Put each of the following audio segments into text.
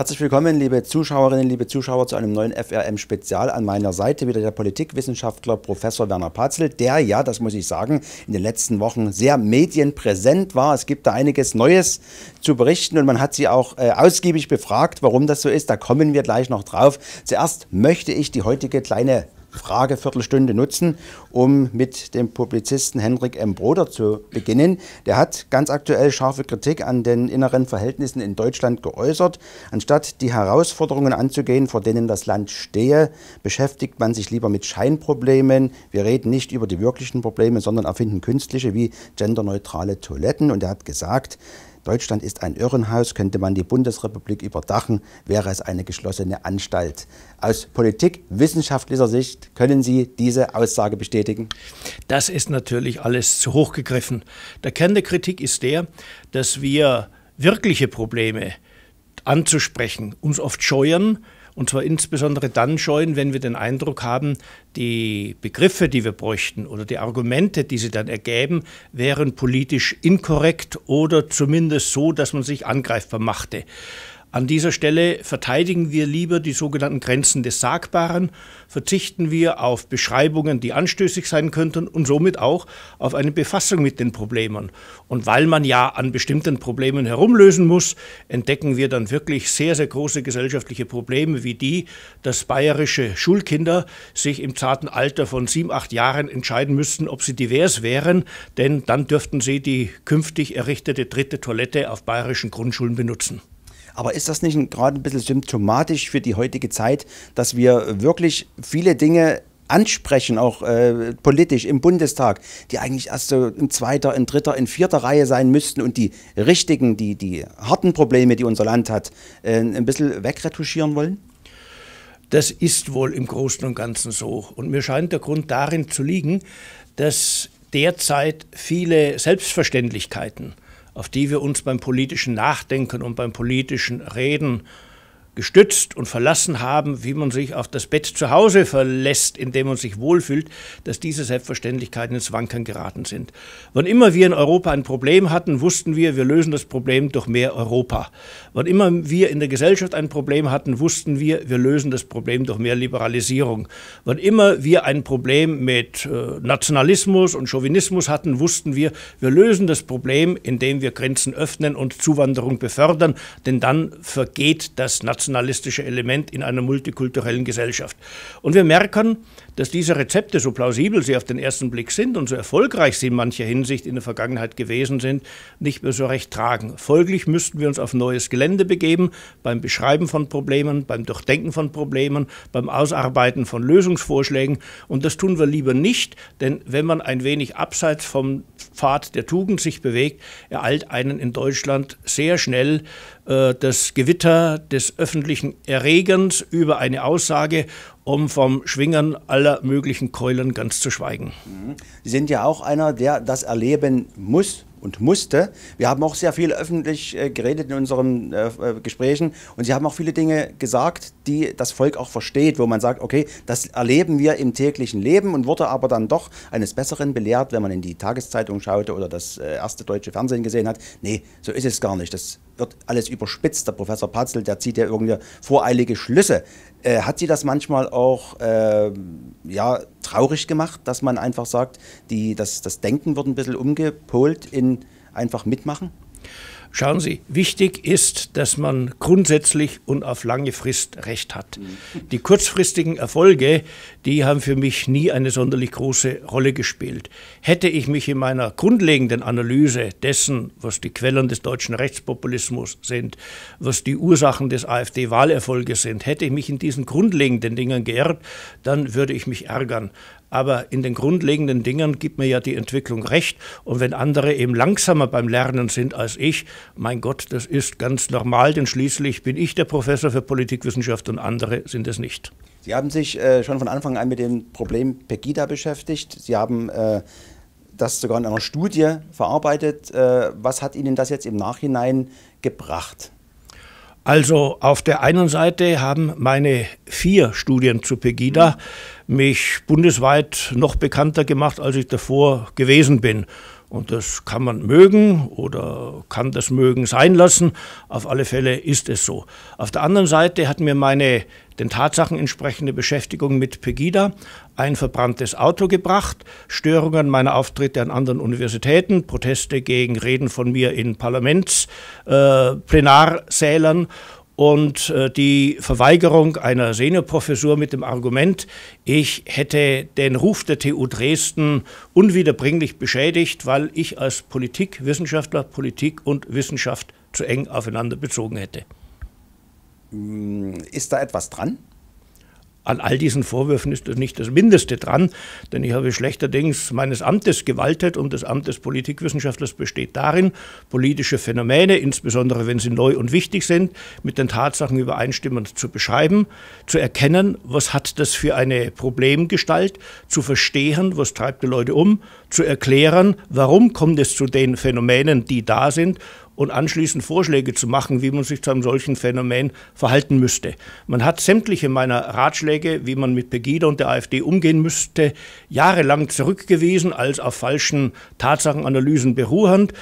Herzlich willkommen, liebe Zuschauerinnen, liebe Zuschauer, zu einem neuen FRM-Spezial. An meiner Seite wieder der Politikwissenschaftler Professor Werner Patzel, der ja, das muss ich sagen, in den letzten Wochen sehr medienpräsent war. Es gibt da einiges Neues zu berichten und man hat sie auch äh, ausgiebig befragt, warum das so ist. Da kommen wir gleich noch drauf. Zuerst möchte ich die heutige kleine Frageviertelstunde nutzen, um mit dem Publizisten Henrik M. Broder zu beginnen. Der hat ganz aktuell scharfe Kritik an den inneren Verhältnissen in Deutschland geäußert. Anstatt die Herausforderungen anzugehen, vor denen das Land stehe, beschäftigt man sich lieber mit Scheinproblemen. Wir reden nicht über die wirklichen Probleme, sondern erfinden künstliche wie genderneutrale Toiletten. Und er hat gesagt, Deutschland ist ein Irrenhaus, könnte man die Bundesrepublik überdachen, wäre es eine geschlossene Anstalt. Aus politikwissenschaftlicher Sicht können Sie diese Aussage bestätigen? Das ist natürlich alles zu hoch gegriffen. Der Kern der Kritik ist der, dass wir wirkliche Probleme anzusprechen uns oft scheuern, und zwar insbesondere dann scheuen, wenn wir den Eindruck haben, die Begriffe, die wir bräuchten oder die Argumente, die sie dann ergäben, wären politisch inkorrekt oder zumindest so, dass man sich angreifbar machte. An dieser Stelle verteidigen wir lieber die sogenannten Grenzen des Sagbaren, verzichten wir auf Beschreibungen, die anstößig sein könnten und somit auch auf eine Befassung mit den Problemen. Und weil man ja an bestimmten Problemen herumlösen muss, entdecken wir dann wirklich sehr, sehr große gesellschaftliche Probleme wie die, dass bayerische Schulkinder sich im zarten Alter von sieben, acht Jahren entscheiden müssten, ob sie divers wären, denn dann dürften sie die künftig errichtete dritte Toilette auf bayerischen Grundschulen benutzen. Aber ist das nicht gerade ein bisschen symptomatisch für die heutige Zeit, dass wir wirklich viele Dinge ansprechen, auch äh, politisch im Bundestag, die eigentlich erst so in zweiter, in dritter, in vierter Reihe sein müssten und die richtigen, die, die harten Probleme, die unser Land hat, äh, ein bisschen wegretuschieren wollen? Das ist wohl im Großen und Ganzen so. Und mir scheint der Grund darin zu liegen, dass derzeit viele Selbstverständlichkeiten auf die wir uns beim politischen Nachdenken und beim politischen Reden gestützt und verlassen haben, wie man sich auf das Bett zu Hause verlässt, in dem man sich wohlfühlt, dass diese Selbstverständlichkeiten ins Wankern geraten sind. Wann immer wir in Europa ein Problem hatten, wussten wir, wir lösen das Problem durch mehr Europa. Wann immer wir in der Gesellschaft ein Problem hatten, wussten wir, wir lösen das Problem durch mehr Liberalisierung. Wann immer wir ein Problem mit äh, Nationalismus und Chauvinismus hatten, wussten wir, wir lösen das Problem, indem wir Grenzen öffnen und Zuwanderung befördern, denn dann vergeht das Nationalismus nationalistische Element in einer multikulturellen Gesellschaft. Und wir merken, dass diese Rezepte, so plausibel sie auf den ersten Blick sind und so erfolgreich sie in mancher Hinsicht in der Vergangenheit gewesen sind, nicht mehr so recht tragen. Folglich müssten wir uns auf neues Gelände begeben beim Beschreiben von Problemen, beim Durchdenken von Problemen, beim Ausarbeiten von Lösungsvorschlägen. Und das tun wir lieber nicht, denn wenn man ein wenig abseits vom Pfad der Tugend sich bewegt, ereilt einen in Deutschland sehr schnell äh, das Gewitter des öffentlichen Erregens über eine Aussage um vom Schwingern aller möglichen Keulen ganz zu schweigen. Mhm. Sie sind ja auch einer, der das erleben muss und musste. Wir haben auch sehr viel öffentlich äh, geredet in unseren äh, äh, Gesprächen und Sie haben auch viele Dinge gesagt, die das Volk auch versteht, wo man sagt, okay, das erleben wir im täglichen Leben und wurde aber dann doch eines Besseren belehrt, wenn man in die Tageszeitung schaute oder das erste deutsche Fernsehen gesehen hat. Nee, so ist es gar nicht. Das wird alles überspitzt. Der Professor Patzel, der zieht ja irgendwie voreilige Schlüsse. Äh, hat Sie das manchmal auch äh, ja, traurig gemacht, dass man einfach sagt, die, das, das Denken wird ein bisschen umgepolt in einfach mitmachen? Schauen Sie, wichtig ist, dass man grundsätzlich und auf lange Frist Recht hat. Die kurzfristigen Erfolge, die haben für mich nie eine sonderlich große Rolle gespielt. Hätte ich mich in meiner grundlegenden Analyse dessen, was die Quellen des deutschen Rechtspopulismus sind, was die Ursachen des AfD-Wahlerfolges sind, hätte ich mich in diesen grundlegenden Dingen geirrt, dann würde ich mich ärgern. Aber in den grundlegenden Dingen gibt mir ja die Entwicklung recht. Und wenn andere eben langsamer beim Lernen sind als ich, mein Gott, das ist ganz normal, denn schließlich bin ich der Professor für Politikwissenschaft und andere sind es nicht. Sie haben sich äh, schon von Anfang an mit dem Problem Pegida beschäftigt. Sie haben äh, das sogar in einer Studie verarbeitet. Äh, was hat Ihnen das jetzt im Nachhinein gebracht? Also auf der einen Seite haben meine vier Studien zu Pegida mhm mich bundesweit noch bekannter gemacht, als ich davor gewesen bin. Und das kann man mögen oder kann das mögen sein lassen. Auf alle Fälle ist es so. Auf der anderen Seite hat mir meine den Tatsachen entsprechende Beschäftigung mit Pegida ein verbranntes Auto gebracht, Störungen meiner Auftritte an anderen Universitäten, Proteste gegen Reden von mir in Parlamentsplenarsälen äh, und äh, die Verweigerung einer Seniorprofessur mit dem Argument, ich hätte den Ruf der TU Dresden unwiederbringlich beschädigt, weil ich als Politikwissenschaftler Politik und Wissenschaft zu eng aufeinander bezogen hätte. Hm, ist da etwas dran? an all diesen Vorwürfen ist das nicht das Mindeste dran, denn ich habe schlechterdings meines Amtes gewaltet und das Amt des Politikwissenschaftlers besteht darin, politische Phänomene, insbesondere wenn sie neu und wichtig sind, mit den Tatsachen übereinstimmend zu beschreiben, zu erkennen, was hat das für eine Problemgestalt, zu verstehen, was treibt die Leute um, zu erklären, warum kommt es zu den Phänomenen, die da sind und anschließend Vorschläge zu machen, wie man sich zu einem solchen Phänomen verhalten müsste. Man hat sämtliche meiner Ratschläge, wie man mit Pegida und der AfD umgehen müsste, jahrelang zurückgewiesen, als auf falschen Tatsachenanalysen beruhend.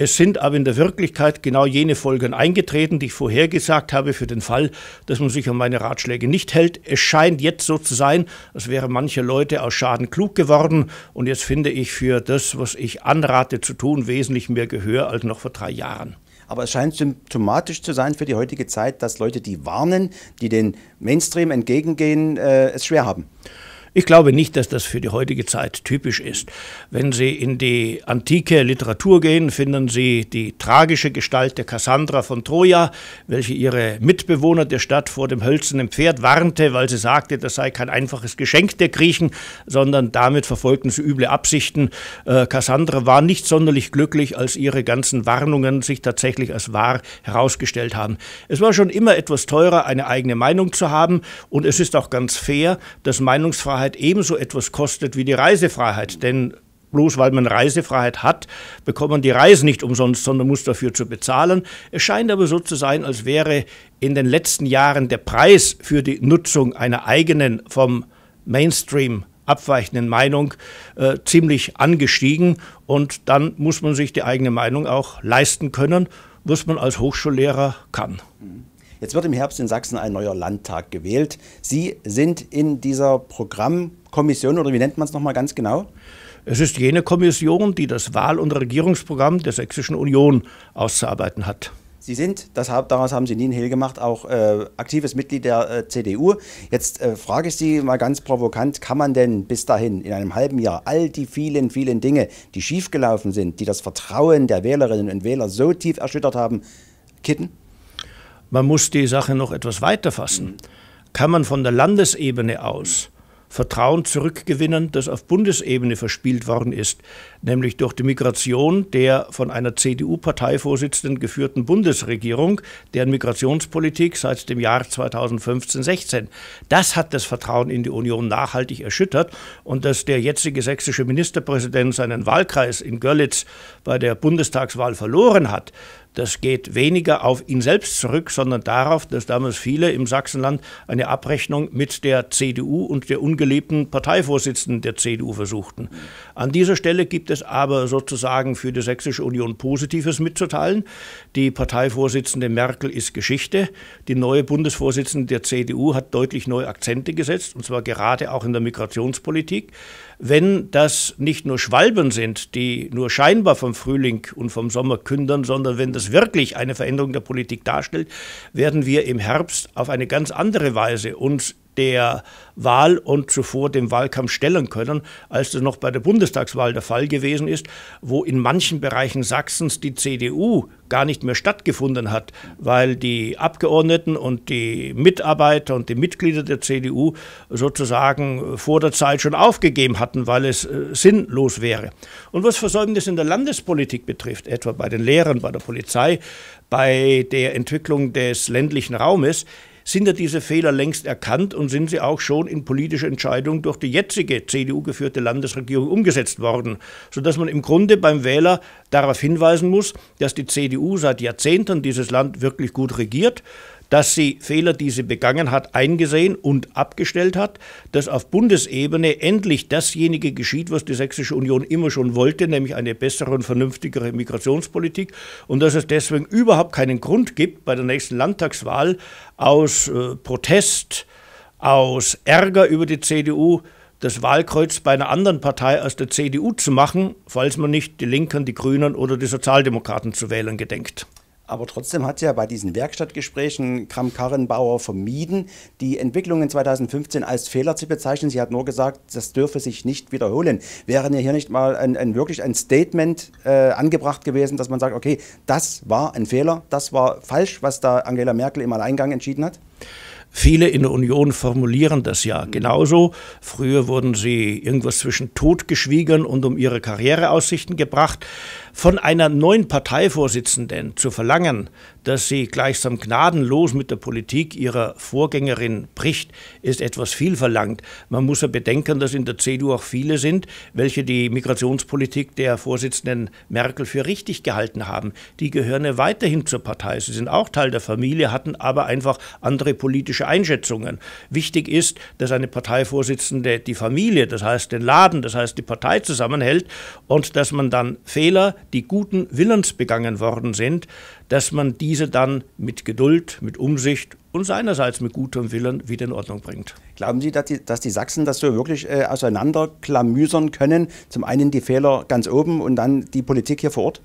Es sind aber in der Wirklichkeit genau jene Folgen eingetreten, die ich vorhergesagt habe, für den Fall, dass man sich an meine Ratschläge nicht hält. Es scheint jetzt so zu sein, als wäre manche Leute aus Schaden klug geworden. Und jetzt finde ich für das, was ich anrate zu tun, wesentlich mehr Gehör als noch vor drei Jahren. Aber es scheint symptomatisch zu sein für die heutige Zeit, dass Leute, die warnen, die den Mainstream entgegengehen, äh, es schwer haben. Ich glaube nicht, dass das für die heutige Zeit typisch ist. Wenn Sie in die antike Literatur gehen, finden Sie die tragische Gestalt der Kassandra von Troja, welche ihre Mitbewohner der Stadt vor dem hölzernen Pferd warnte, weil sie sagte, das sei kein einfaches Geschenk der Griechen, sondern damit verfolgten sie üble Absichten. Kassandra äh, war nicht sonderlich glücklich, als ihre ganzen Warnungen sich tatsächlich als wahr herausgestellt haben. Es war schon immer etwas teurer, eine eigene Meinung zu haben und es ist auch ganz fair, dass Meinungsfreiheit Reisefreiheit ebenso etwas kostet wie die Reisefreiheit. Denn bloß weil man Reisefreiheit hat, bekommt man die Reise nicht umsonst, sondern muss dafür zu bezahlen. Es scheint aber so zu sein, als wäre in den letzten Jahren der Preis für die Nutzung einer eigenen vom Mainstream abweichenden Meinung äh, ziemlich angestiegen und dann muss man sich die eigene Meinung auch leisten können, was man als Hochschullehrer kann. Mhm. Jetzt wird im Herbst in Sachsen ein neuer Landtag gewählt. Sie sind in dieser Programmkommission oder wie nennt man es nochmal ganz genau? Es ist jene Kommission, die das Wahl- und Regierungsprogramm der Sächsischen Union auszuarbeiten hat. Sie sind, das, daraus haben Sie nie einen Hehl gemacht, auch äh, aktives Mitglied der äh, CDU. Jetzt äh, frage ich Sie mal ganz provokant, kann man denn bis dahin in einem halben Jahr all die vielen, vielen Dinge, die schiefgelaufen sind, die das Vertrauen der Wählerinnen und Wähler so tief erschüttert haben, kitten? man muss die Sache noch etwas weiter fassen. Kann man von der Landesebene aus Vertrauen zurückgewinnen, das auf Bundesebene verspielt worden ist, nämlich durch die Migration der von einer CDU-Parteivorsitzenden geführten Bundesregierung, deren Migrationspolitik seit dem Jahr 2015-16. Das hat das Vertrauen in die Union nachhaltig erschüttert und dass der jetzige sächsische Ministerpräsident seinen Wahlkreis in Görlitz bei der Bundestagswahl verloren hat, das geht weniger auf ihn selbst zurück, sondern darauf, dass damals viele im Sachsenland eine Abrechnung mit der CDU und der ungeliebten Parteivorsitzenden der CDU versuchten. An dieser Stelle gibt es aber sozusagen für die Sächsische Union Positives mitzuteilen. Die Parteivorsitzende Merkel ist Geschichte. Die neue Bundesvorsitzende der CDU hat deutlich neue Akzente gesetzt, und zwar gerade auch in der Migrationspolitik wenn das nicht nur Schwalben sind, die nur scheinbar vom Frühling und vom Sommer kündern, sondern wenn das wirklich eine Veränderung der Politik darstellt, werden wir im Herbst auf eine ganz andere Weise uns der Wahl und zuvor dem Wahlkampf stellen können, als das noch bei der Bundestagswahl der Fall gewesen ist, wo in manchen Bereichen Sachsens die CDU gar nicht mehr stattgefunden hat, weil die Abgeordneten und die Mitarbeiter und die Mitglieder der CDU sozusagen vor der Zeit schon aufgegeben hatten, weil es äh, sinnlos wäre. Und was Versäumnis in der Landespolitik betrifft, etwa bei den Lehrern, bei der Polizei, bei der Entwicklung des ländlichen Raumes, sind ja diese Fehler längst erkannt und sind sie auch schon in politische Entscheidungen durch die jetzige CDU-geführte Landesregierung umgesetzt worden, sodass man im Grunde beim Wähler darauf hinweisen muss, dass die CDU seit Jahrzehnten dieses Land wirklich gut regiert dass sie Fehler, die sie begangen hat, eingesehen und abgestellt hat, dass auf Bundesebene endlich dasjenige geschieht, was die Sächsische Union immer schon wollte, nämlich eine bessere und vernünftigere Migrationspolitik und dass es deswegen überhaupt keinen Grund gibt, bei der nächsten Landtagswahl aus äh, Protest, aus Ärger über die CDU, das Wahlkreuz bei einer anderen Partei als der CDU zu machen, falls man nicht die Linken, die Grünen oder die Sozialdemokraten zu wählen gedenkt. Aber trotzdem hat ja bei diesen Werkstattgesprächen Kram-Karrenbauer vermieden, die Entwicklungen 2015 als Fehler zu bezeichnen. Sie hat nur gesagt, das dürfe sich nicht wiederholen. Wäre ja hier nicht mal ein, ein wirklich ein Statement äh, angebracht gewesen, dass man sagt, okay, das war ein Fehler, das war falsch, was da Angela Merkel im Alleingang entschieden hat? Viele in der Union formulieren das ja genauso. Früher wurden sie irgendwas zwischen totgeschwiegen und um ihre Karriereaussichten gebracht von einer neuen Parteivorsitzenden zu verlangen, dass sie gleichsam gnadenlos mit der Politik ihrer Vorgängerin bricht, ist etwas viel verlangt. Man muss ja bedenken, dass in der CDU auch viele sind, welche die Migrationspolitik der Vorsitzenden Merkel für richtig gehalten haben. Die gehören ja weiterhin zur Partei. Sie sind auch Teil der Familie, hatten aber einfach andere politische Einschätzungen. Wichtig ist, dass eine Parteivorsitzende die Familie, das heißt den Laden, das heißt die Partei zusammenhält und dass man dann Fehler, die guten Willens begangen worden sind, dass man diese dann mit Geduld, mit Umsicht und seinerseits mit gutem Willen wieder in Ordnung bringt. Glauben Sie, dass die, dass die Sachsen das so wirklich äh, auseinanderklamüsern können? Zum einen die Fehler ganz oben und dann die Politik hier vor Ort?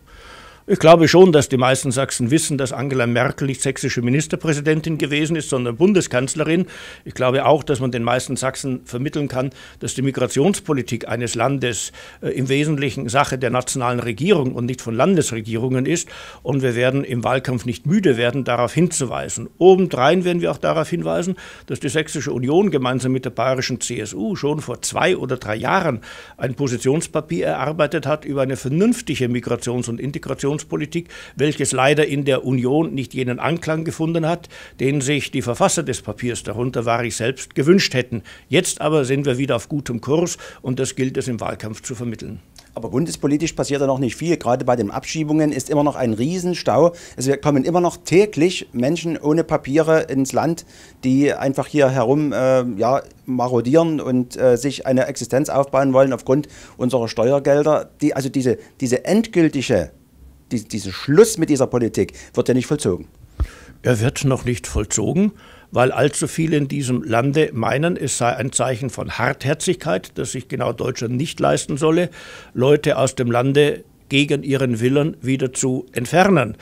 Ich glaube schon, dass die meisten Sachsen wissen, dass Angela Merkel nicht sächsische Ministerpräsidentin gewesen ist, sondern Bundeskanzlerin. Ich glaube auch, dass man den meisten Sachsen vermitteln kann, dass die Migrationspolitik eines Landes äh, im Wesentlichen Sache der nationalen Regierung und nicht von Landesregierungen ist. Und wir werden im Wahlkampf nicht müde werden, darauf hinzuweisen. Obendrein werden wir auch darauf hinweisen, dass die Sächsische Union gemeinsam mit der bayerischen CSU schon vor zwei oder drei Jahren ein Positionspapier erarbeitet hat über eine vernünftige Migrations- und Integrations Migrationspolitik, welches leider in der Union nicht jenen Anklang gefunden hat, den sich die Verfasser des Papiers, darunter war ich selbst, gewünscht hätten. Jetzt aber sind wir wieder auf gutem Kurs und das gilt es im Wahlkampf zu vermitteln. Aber bundespolitisch passiert da noch nicht viel. Gerade bei den Abschiebungen ist immer noch ein Riesenstau. Es kommen immer noch täglich Menschen ohne Papiere ins Land, die einfach hier herum äh, ja, marodieren und äh, sich eine Existenz aufbauen wollen aufgrund unserer Steuergelder. Die, also diese, diese endgültige die, dieser Schluss mit dieser Politik wird ja nicht vollzogen. Er wird noch nicht vollzogen, weil allzu viele in diesem Lande meinen, es sei ein Zeichen von Hartherzigkeit, dass sich genau Deutschland nicht leisten solle, Leute aus dem Lande gegen ihren Willen wieder zu entfernen.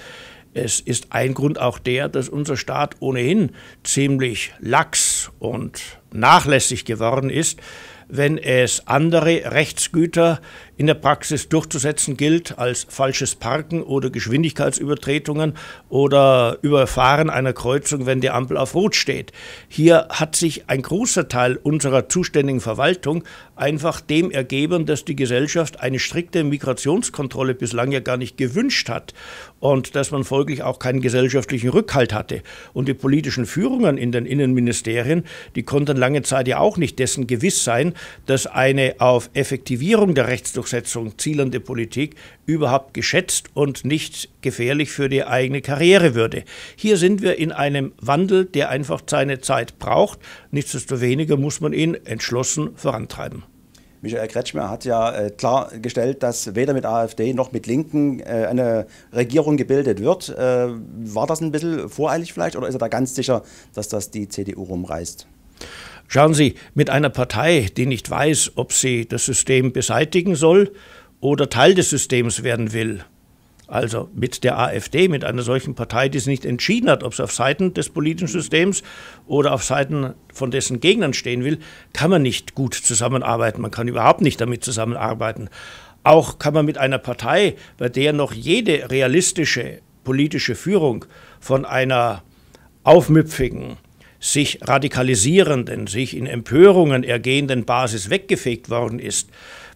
Es ist ein Grund auch der, dass unser Staat ohnehin ziemlich lax und nachlässig geworden ist, wenn es andere Rechtsgüter in der Praxis durchzusetzen gilt als falsches Parken oder Geschwindigkeitsübertretungen oder Überfahren einer Kreuzung, wenn die Ampel auf Rot steht. Hier hat sich ein großer Teil unserer zuständigen Verwaltung einfach dem ergeben, dass die Gesellschaft eine strikte Migrationskontrolle bislang ja gar nicht gewünscht hat und dass man folglich auch keinen gesellschaftlichen Rückhalt hatte. Und die politischen Führungen in den Innenministerien, die konnten lange Zeit ja auch nicht dessen gewiss sein, dass eine auf Effektivierung der Rechtsdurchsetzung Selbstdurchsetzung zielende Politik überhaupt geschätzt und nicht gefährlich für die eigene Karriere würde. Hier sind wir in einem Wandel, der einfach seine Zeit braucht. Nichtsdestoweniger muss man ihn entschlossen vorantreiben. Michael Kretschmer hat ja äh, klargestellt, dass weder mit AfD noch mit Linken äh, eine Regierung gebildet wird. Äh, war das ein bisschen voreilig vielleicht oder ist er da ganz sicher, dass das die CDU rumreißt? Schauen Sie, mit einer Partei, die nicht weiß, ob sie das System beseitigen soll oder Teil des Systems werden will, also mit der AfD, mit einer solchen Partei, die es nicht entschieden hat, ob es auf Seiten des politischen Systems oder auf Seiten von dessen Gegnern stehen will, kann man nicht gut zusammenarbeiten. Man kann überhaupt nicht damit zusammenarbeiten. Auch kann man mit einer Partei, bei der noch jede realistische politische Führung von einer aufmüpfigen, sich radikalisierenden, sich in Empörungen ergehenden Basis weggefegt worden ist.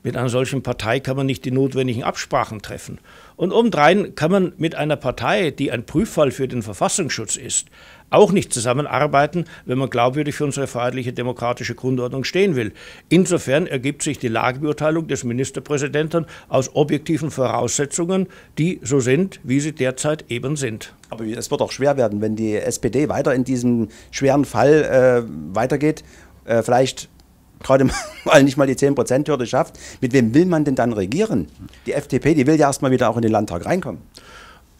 Mit einer solchen Partei kann man nicht die notwendigen Absprachen treffen. Und obendrein kann man mit einer Partei, die ein Prüffall für den Verfassungsschutz ist, auch nicht zusammenarbeiten, wenn man glaubwürdig für unsere freiheitliche demokratische Grundordnung stehen will. Insofern ergibt sich die Lagebeurteilung des Ministerpräsidenten aus objektiven Voraussetzungen, die so sind, wie sie derzeit eben sind. Aber es wird auch schwer werden, wenn die SPD weiter in diesem schweren Fall äh, weitergeht. Äh, vielleicht gerade mal nicht mal die 10%-Hürde schafft, mit wem will man denn dann regieren? Die FDP, die will ja erstmal wieder auch in den Landtag reinkommen.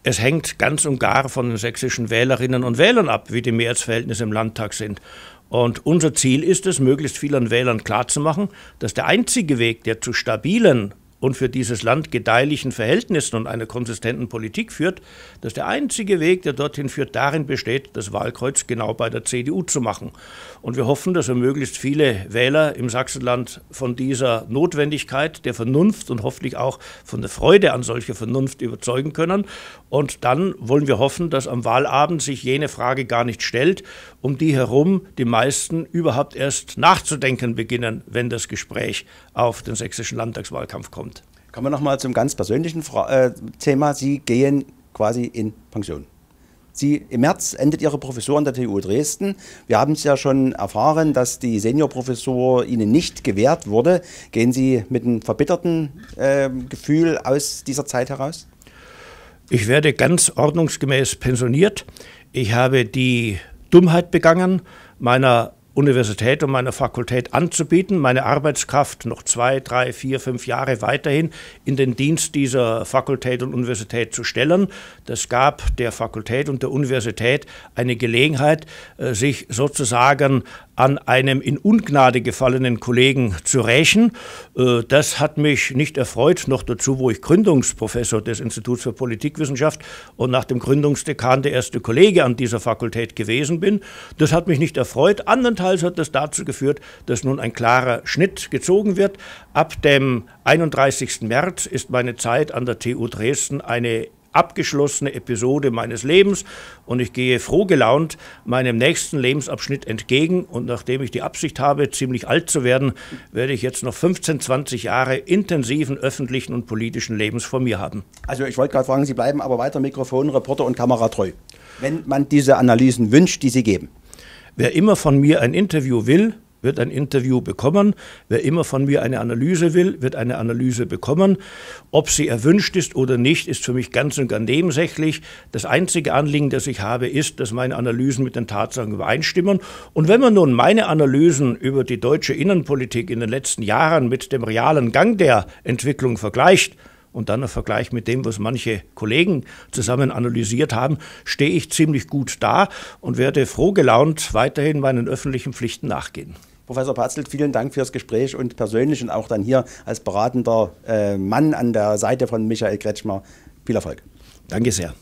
Es hängt ganz und gar von den sächsischen Wählerinnen und Wählern ab, wie die Mehrheitsverhältnisse im Landtag sind. Und unser Ziel ist es, möglichst vielen Wählern klarzumachen, dass der einzige Weg, der zu stabilen und für dieses Land gedeihlichen Verhältnissen und einer konsistenten Politik führt, dass der einzige Weg, der dorthin führt, darin besteht, das Wahlkreuz genau bei der CDU zu machen. Und wir hoffen, dass wir möglichst viele Wähler im Sachsenland von dieser Notwendigkeit der Vernunft und hoffentlich auch von der Freude an solcher Vernunft überzeugen können. Und dann wollen wir hoffen, dass am Wahlabend sich jene Frage gar nicht stellt, um die herum die meisten überhaupt erst nachzudenken beginnen, wenn das Gespräch auf den sächsischen Landtagswahlkampf kommt. Kommen wir nochmal zum ganz persönlichen Fra äh, Thema. Sie gehen quasi in Pension. Sie, Im März endet Ihre Professur an der TU Dresden. Wir haben es ja schon erfahren, dass die Seniorprofessur Ihnen nicht gewährt wurde. Gehen Sie mit einem verbitterten äh, Gefühl aus dieser Zeit heraus? Ich werde ganz ordnungsgemäß pensioniert. Ich habe die Dummheit begangen, meiner Universität und meiner Fakultät anzubieten, meine Arbeitskraft noch zwei, drei, vier, fünf Jahre weiterhin in den Dienst dieser Fakultät und Universität zu stellen. Das gab der Fakultät und der Universität eine Gelegenheit, äh, sich sozusagen an einem in Ungnade gefallenen Kollegen zu rächen. Äh, das hat mich nicht erfreut, noch dazu, wo ich Gründungsprofessor des Instituts für Politikwissenschaft und nach dem Gründungsdekan der erste Kollege an dieser Fakultät gewesen bin. Das hat mich nicht erfreut. Andernteils Inhalts hat das dazu geführt, dass nun ein klarer Schnitt gezogen wird. Ab dem 31. März ist meine Zeit an der TU Dresden eine abgeschlossene Episode meines Lebens und ich gehe froh gelaunt meinem nächsten Lebensabschnitt entgegen und nachdem ich die Absicht habe, ziemlich alt zu werden, werde ich jetzt noch 15, 20 Jahre intensiven öffentlichen und politischen Lebens vor mir haben. Also ich wollte gerade fragen, Sie bleiben aber weiter Mikrofon, Reporter und Kamera treu, wenn man diese Analysen wünscht, die Sie geben. Wer immer von mir ein Interview will, wird ein Interview bekommen. Wer immer von mir eine Analyse will, wird eine Analyse bekommen. Ob sie erwünscht ist oder nicht, ist für mich ganz und gar nebensächlich. Das einzige Anliegen, das ich habe, ist, dass meine Analysen mit den Tatsachen übereinstimmen. Und wenn man nun meine Analysen über die deutsche Innenpolitik in den letzten Jahren mit dem realen Gang der Entwicklung vergleicht, und dann im Vergleich mit dem, was manche Kollegen zusammen analysiert haben, stehe ich ziemlich gut da und werde froh gelaunt weiterhin meinen öffentlichen Pflichten nachgehen. Professor Patzelt, vielen Dank fürs Gespräch und persönlich und auch dann hier als beratender äh, Mann an der Seite von Michael Kretschmer. Viel Erfolg. Danke sehr.